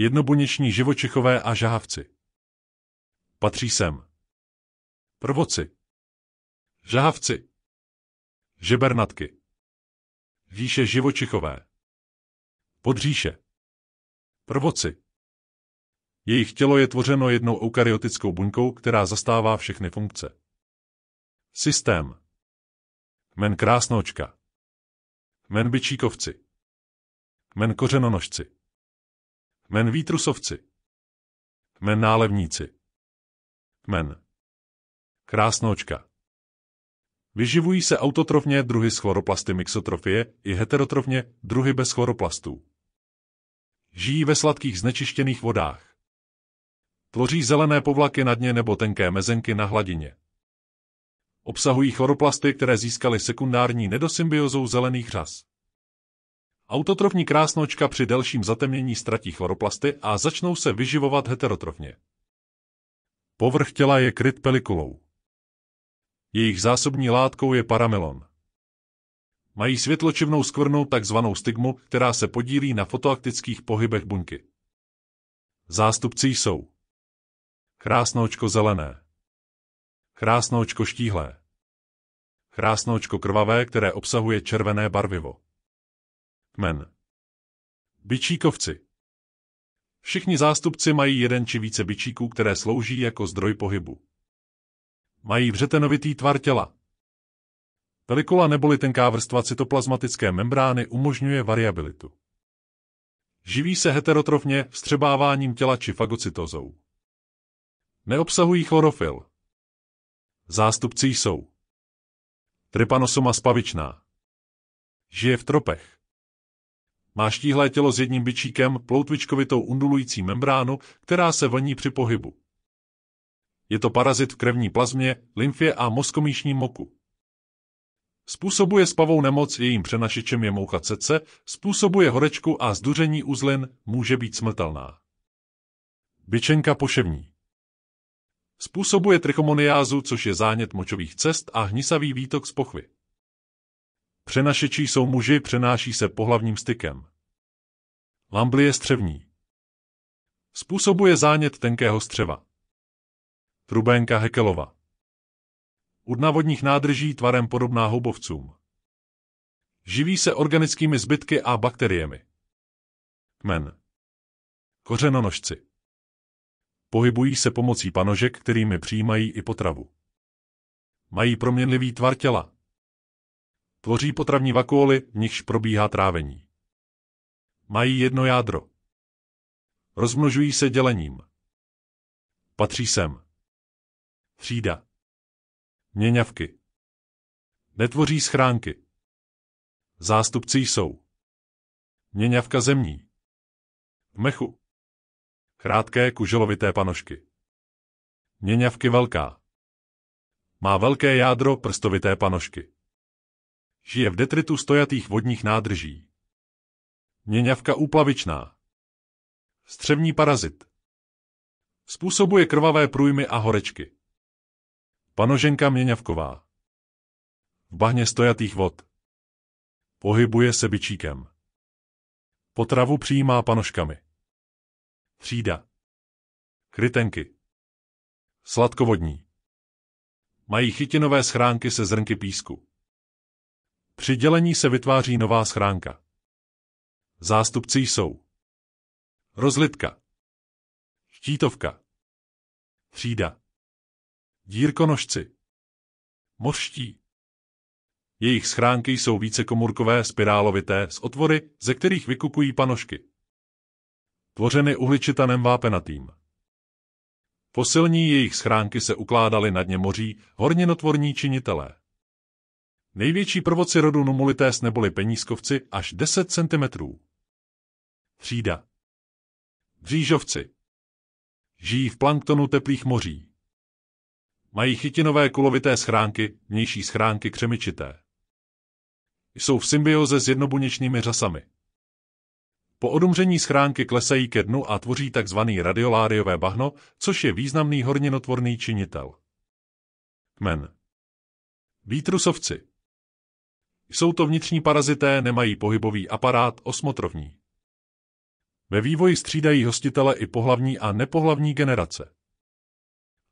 jednobuněční živočichové a žávci. Patří sem. Prvoci. Žávci. Žebernatky. Říše živočichové. Podříše. Prvoci. Jejich tělo je tvořeno jednou eukaryotickou buňkou, která zastává všechny funkce. Systém. Men krásnočka. Men byčíkovci. Men kořenonožci. Men výtrusovci. men nálevníci. men Krásnočka. Vyživují se autotrofně druhy s chloroplasty mixotrofie i heterotrofně druhy bez chloroplastů. Žijí ve sladkých znečištěných vodách. Tvoří zelené povlaky na dně nebo tenké mezenky na hladině. Obsahují chloroplasty, které získaly sekundární nedosymbiozou zelených řas. Autotrofní krásnočka při delším zatemnění ztratí chloroplasty a začnou se vyživovat heterotrofně. Povrch těla je kryt pelikulou. Jejich zásobní látkou je paramelon. Mají světločivnou skvrnu, takzvanou stigmu, která se podílí na fotoaktických pohybech buňky. Zástupci jsou krásnoučko zelené, krásnoučko štíhlé, krásnoučko krvavé, které obsahuje červené barvivo kmen. Byčíkovci Všichni zástupci mají jeden či více byčíků, které slouží jako zdroj pohybu. Mají vřetenovitý tvar těla. Pelikula neboli tenká vrstva cytoplazmatické membrány umožňuje variabilitu. Živí se heterotrofně vstřebáváním těla či fagocytozou. Neobsahují chlorofil. Zástupci jsou Trypanosoma spavičná. Žije v tropech. Má štíhlé tělo s jedním byčíkem, ploutvičkovitou undulující membránu, která se vlní při pohybu. Je to parazit v krevní plazmě, lymfě a mozkomíšním moku. Způsobuje spavou nemoc, jejím přenašičem je moucha cece, způsobuje horečku a zduření uzlin, může být smrtelná. Byčenka poševní Způsobuje trichomoniázu, což je zánět močových cest a hnisavý výtok z pochvy. Přenašeči jsou muži, přenáší se pohlavním stykem. Lambli je střevní. Způsobuje zánět tenkého střeva. Trubénka Hekelova. Udna vodních nádrží tvarem podobná houbovcům. Živí se organickými zbytky a bakteriemi. Kmen. Kořenonožci. Pohybují se pomocí panožek, kterými přijímají i potravu. Mají proměnlivý tvar těla. Tvoří potravní vakuoly, v nichž probíhá trávení. Mají jedno jádro. Rozmnožují se dělením. Patří sem. Třída. Měňavky. Netvoří schránky. Zástupci jsou. Měňavka zemní. V mechu. Krátké kuželovité panošky. Měňavky velká. Má velké jádro prstovité panošky. Žije v detritu stojatých vodních nádrží. Měňavka úplavičná. Střevní parazit. Způsobuje krvavé průjmy a horečky. Panoženka měňavková. V bahně stojatých vod. Pohybuje se byčíkem. Potravu přijímá panoškami. Třída. Krytenky. Sladkovodní. Mají chytinové schránky se zrnky písku. Při dělení se vytváří nová schránka. Zástupci jsou rozlitka, štítovka, třída, dírkonožci, mořští. Jejich schránky jsou vícekomůrkové, spirálovité, s otvory, ze kterých vykukují panošky. Tvořeny uhličitanem vápenatým. Fosilní jejich schránky se ukládaly na dně moří horninotvorní činitelé. Největší prvoci rodu Numulités neboli penízkovci až 10 cm. Třída Břížovci Žijí v planktonu teplých moří. Mají chytinové kulovité schránky, vnější schránky křemičité. Jsou v symbioze s jednobuněčnými řasami. Po odumření schránky klesají ke dnu a tvoří tzv. radioláriové bahno, což je významný horninotvorný činitel. Kmen Vítrusovci. Jsou to vnitřní parazité, nemají pohybový aparát osmotrovní. Ve vývoji střídají hostitele i pohlavní a nepohlavní generace.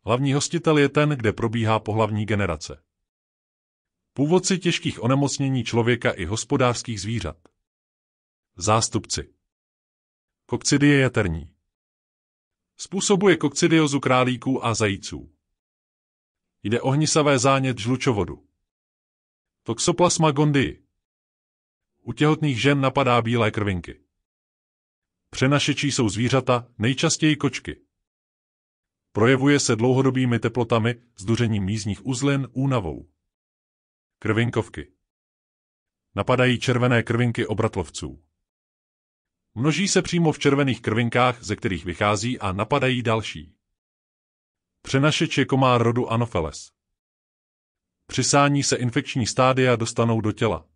Hlavní hostitel je ten, kde probíhá pohlavní generace. Původci těžkých onemocnění člověka i hospodářských zvířat. Zástupci. Kokcidie jaterní. Způsobuje kokcidiozu králíků a zajíců. Jde o hnisavé zánět žlučovodu. Toxoplasma gondii. U těhotných žen napadá bílé krvinky. Přenašečí jsou zvířata, nejčastěji kočky. Projevuje se dlouhodobými teplotami, zduřením mízních uzlin, únavou. Krvinkovky. Napadají červené krvinky obratlovců. Množí se přímo v červených krvinkách, ze kterých vychází a napadají další. Přenašeč je komár rodu Anopheles. Při sání se infekční stádia dostanou do těla.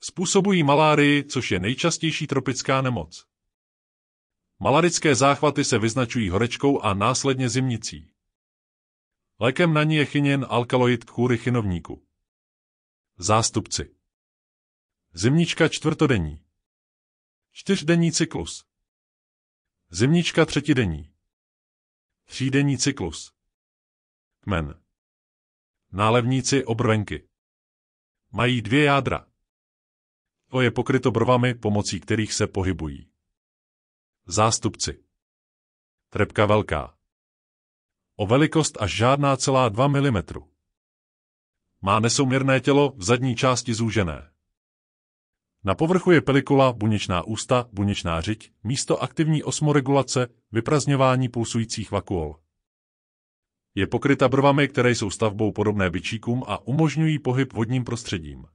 Způsobují malárii, což je nejčastější tropická nemoc. Malarické záchvaty se vyznačují horečkou a následně zimnicí. Lékem na ní je chyněn alkaloid kůry chynovníku. Zástupci Zimnička čtvrtodenní Čtyřdenní cyklus Zimnička třetidenní Třídenní cyklus Kmen Nálevníci obrvenky. Mají dvě jádra. To je pokryto brvami, pomocí kterých se pohybují. Zástupci. Trepka velká. O velikost až žádná celá 2 mm. Má nesouměrné tělo v zadní části zúžené. Na povrchu je pelikula, buněčná ústa, buněčná řiť, místo aktivní osmoregulace, vyprazňování pulsujících vakuol. Je pokryta brvami, které jsou stavbou podobné byčíkům a umožňují pohyb vodním prostředím.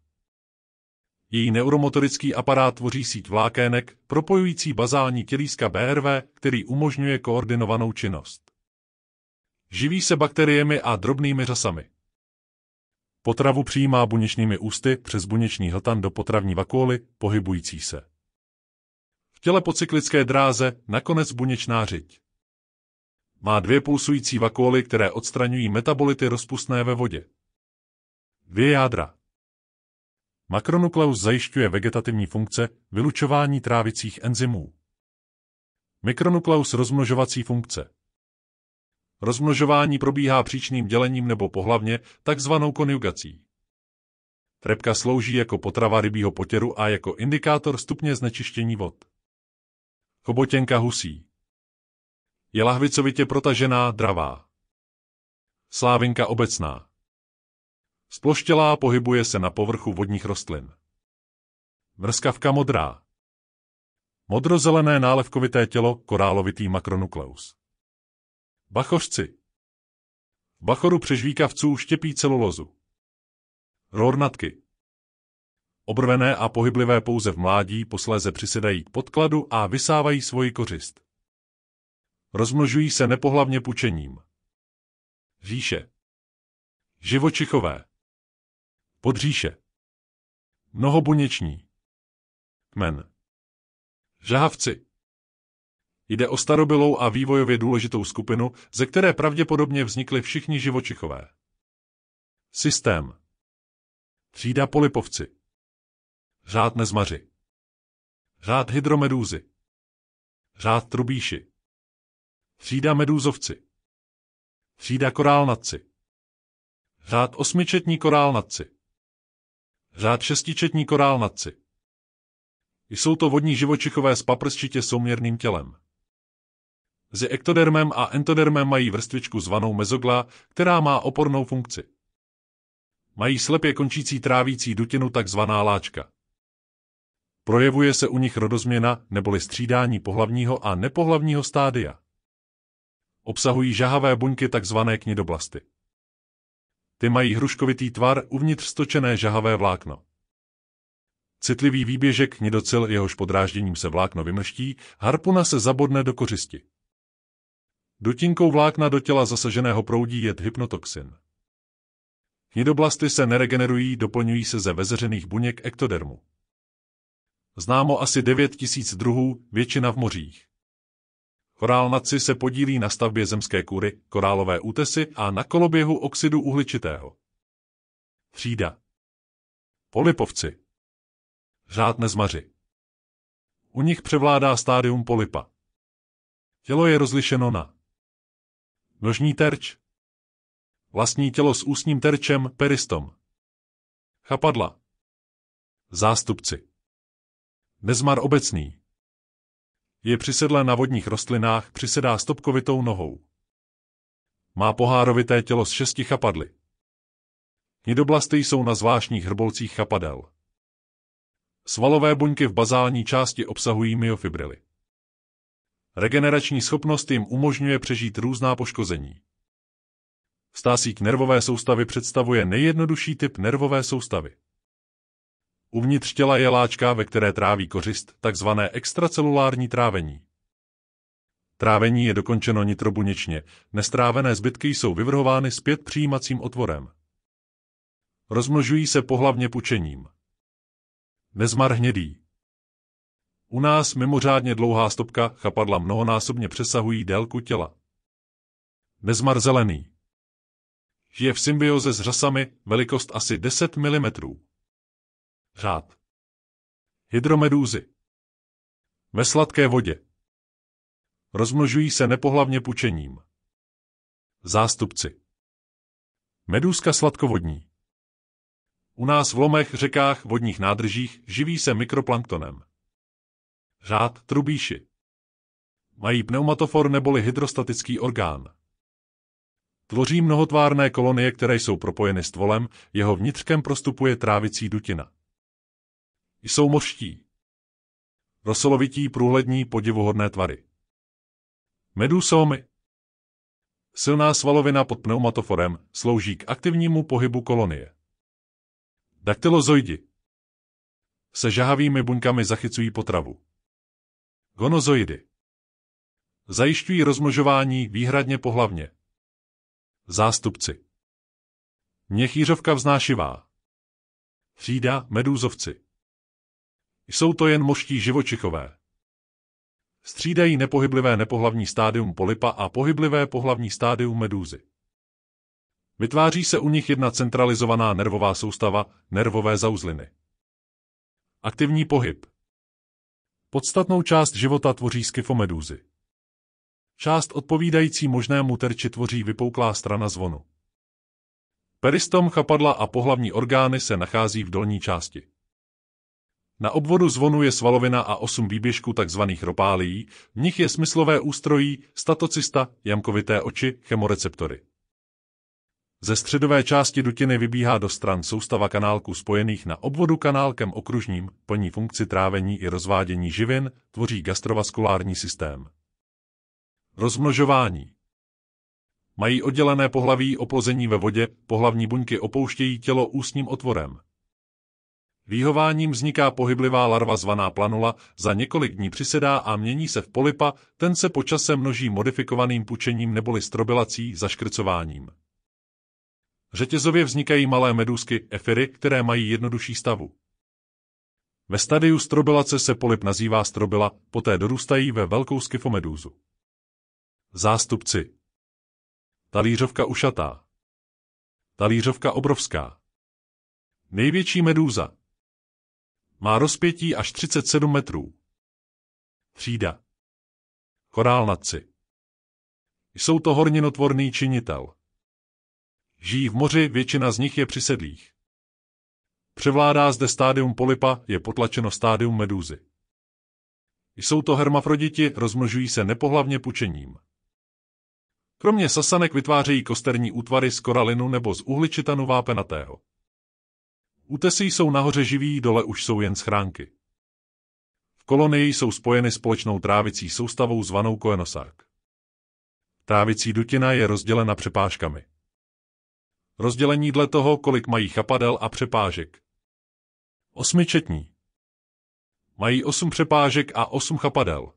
Její neuromotorický aparát tvoří síť vlákének, propojující bazální tělíska BRV, který umožňuje koordinovanou činnost. Živí se bakteriemi a drobnými řasami. Potravu přijímá buněčnými ústy přes buněční hltan do potravní vakuoly, pohybující se. V těle po cyklické dráze nakonec buněčná řiť. Má dvě pulsující vakuoly, které odstraňují metabolity rozpustné ve vodě. Dvě jádra. Makronukleus zajišťuje vegetativní funkce vylučování trávicích enzymů. Mikronukleus rozmnožovací funkce. Rozmnožování probíhá příčným dělením nebo pohlavně, takzvanou konjugací. Trepka slouží jako potrava rybího potěru a jako indikátor stupně znečištění vod. Chobotěnka husí je lahvicovitě protažená, dravá. Slávinka obecná. Sploštělá pohybuje se na povrchu vodních rostlin. Mrskavka modrá. Modrozelené nálevkovité tělo, korálovitý makronukleus. Bachořci. V bachoru přežvíkavců štěpí celulozu. Rornatky. Obrvené a pohyblivé pouze v mládí posléze přisedají k podkladu a vysávají svoji kořist. Rozmnožují se nepohlavně pučením. Říše. Živočichové. Podříše. Mnohobuněční. Kmen. Žahavci. Jde o starobylou a vývojově důležitou skupinu, ze které pravděpodobně vznikly všichni živočichové. Systém. Třída polipovci. Řád nezmaři. Řád hydromedúzy. Řád trubíši. Třída medúzovci. Třída korálnatci. Řád osmičetní korálnatci. Řád šestičetní korálnatci. Jsou to vodní živočichové s paprsčitě souměrným tělem. Mezi ektodermem a entodermem mají vrstvičku zvanou mezogla, která má opornou funkci. Mají slepě končící trávící dutinu takzvaná láčka. Projevuje se u nich rodozměna neboli střídání pohlavního a nepohlavního stádia obsahují žahavé buňky tzv. knidoblasty. Ty mají hruškovitý tvar uvnitř stočené žahavé vlákno. Citlivý výběžek knidocil jehož podrážděním se vlákno vymrští, harpuna se zabodne do kořisti. Dutinkou vlákna do těla zasaženého proudí jed hypnotoxin. Knidoblasty se neregenerují, doplňují se ze vezeřených buněk ektodermu. Známo asi 9000 druhů, většina v mořích naci se podílí na stavbě zemské kůry, korálové útesy a na koloběhu oxidu uhličitého. Třída Polipovci Řád nezmaři U nich převládá stádium polipa. Tělo je rozlišeno na Nožní terč Vlastní tělo s ústním terčem, peristom. Chapadla Zástupci Nezmar obecný je přisedlé na vodních rostlinách, přisedá stopkovitou nohou. Má pohárovité tělo s šesti chapadly. Nidoblasty jsou na zvláštních hrbolcích chapadel. Svalové buňky v bazální části obsahují myofibrily. Regenerační schopnost jim umožňuje přežít různá poškození. Stásík nervové soustavy představuje nejjednodušší typ nervové soustavy. Uvnitř těla je láčka, ve které tráví kořist, takzvané extracelulární trávení. Trávení je dokončeno nitrobuněčně, nestrávené zbytky jsou vyvrhovány zpět přijímacím otvorem. Rozmnožují se pohlavně pučením. Nezmar hnědý. U nás mimořádně dlouhá stopka chapadla mnohonásobně přesahují délku těla. Nezmar zelený. Žije v symbioze s řasami velikost asi 10 mm. Řád. Hydromedúzy. Ve sladké vodě. Rozmnožují se nepohlavně pučením. Zástupci. Medúzka sladkovodní. U nás v lomech, řekách, vodních nádržích živí se mikroplanktonem. Řád trubíši. Mají pneumatofor neboli hydrostatický orgán. Tvoří mnohotvárné kolonie, které jsou propojeny stvolem, jeho vnitřkem prostupuje trávicí dutina. Jsou mořští. Rosolovití průhlední podivuhodné tvary. Medusomy. Silná svalovina pod pneumatoforem slouží k aktivnímu pohybu kolonie. Daktylozoidi. Se žahavými buňkami zachycují potravu. Gonozoidy. Zajišťují rozmnožování výhradně pohlavně. Zástupci. Měchýřovka vznášivá. Třída medúzovci. Jsou to jen moští živočichové. Střídají nepohyblivé nepohlavní stádium polipa a pohyblivé pohlavní stádium medúzy. Vytváří se u nich jedna centralizovaná nervová soustava, nervové zauzliny. Aktivní pohyb. Podstatnou část života tvoří skifomedúzy. Část odpovídající možnému terči tvoří vypouklá strana zvonu. Peristom chapadla a pohlavní orgány se nachází v dolní části. Na obvodu zvonu je svalovina a osm výběžků tzv. ropálí, v nich je smyslové ústrojí, statocista, jamkovité oči, chemoreceptory. Ze středové části dutiny vybíhá do stran soustava kanálků spojených na obvodu kanálkem okružním, plní funkci trávení i rozvádění živin, tvoří gastrovaskulární systém. Rozmnožování Mají oddělené pohlaví oplození ve vodě, pohlavní buňky opouštějí tělo ústním otvorem. Výhováním vzniká pohyblivá larva zvaná planula, za několik dní přisedá a mění se v polipa, ten se počase množí modifikovaným pučením neboli strobilací zaškrcováním. Řetězově vznikají malé medůzky, efiry, které mají jednodušší stavu. Ve stadiu strobilace se polip nazývá strobila, poté dorůstají ve velkou skifomedúzu. Zástupci Talířovka ušatá Talířovka obrovská Největší medúza má rozpětí až 37 metrů. Třída. Korálnaci. Jsou to horninotvorný činitel. Žijí v moři, většina z nich je přisedlých. Převládá zde stádium polipa, je potlačeno stádium medúzy. Jsou to hermafroditi, rozmnožují se nepohlavně pučením. Kromě sasanek vytvářejí kosterní útvary z koralinu nebo z uhličitanu vápenatého. Útesy jsou nahoře živí, dole už jsou jen schránky. V kolonii jsou spojeny společnou trávicí soustavou zvanou koenosák. Trávicí dutina je rozdělena přepážkami. Rozdělení dle toho, kolik mají chapadel a přepážek. Osmičetní. Mají osm přepážek a osm chapadel.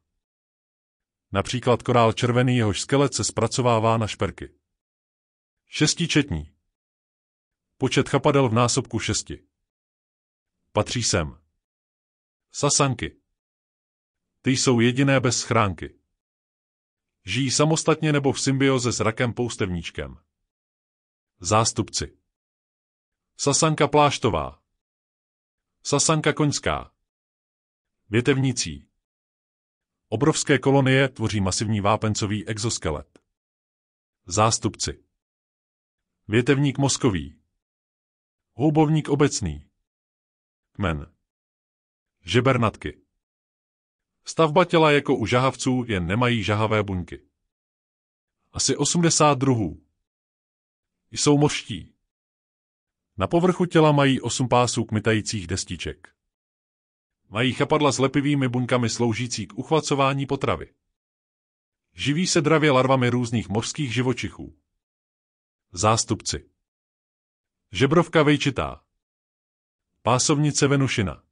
Například korál červený, jehož skelet se zpracovává na šperky. Šestičetní. Počet chapadel v násobku šesti. Patří sem. Sasanky. Ty jsou jediné bez schránky. Žijí samostatně nebo v symbioze s rakem poustevníčkem. Zástupci. Sasanka pláštová. Sasanka koňská. Větevnicí. Obrovské kolonie tvoří masivní vápencový exoskelet. Zástupci. Větevník mozkový. Houbovník obecný. Kmen. Žebernatky. Stavba těla jako u žahavců jen nemají žahavé buňky. Asi 80 druhů. Jsou moští. Na povrchu těla mají 8 pásů kmitajících destiček. Mají chapadla s lepivými buňkami sloužící k uchvacování potravy. Živí se dravě larvami různých mořských živočichů. Zástupci Žebrovka vejčitá. Pásovnice Venušina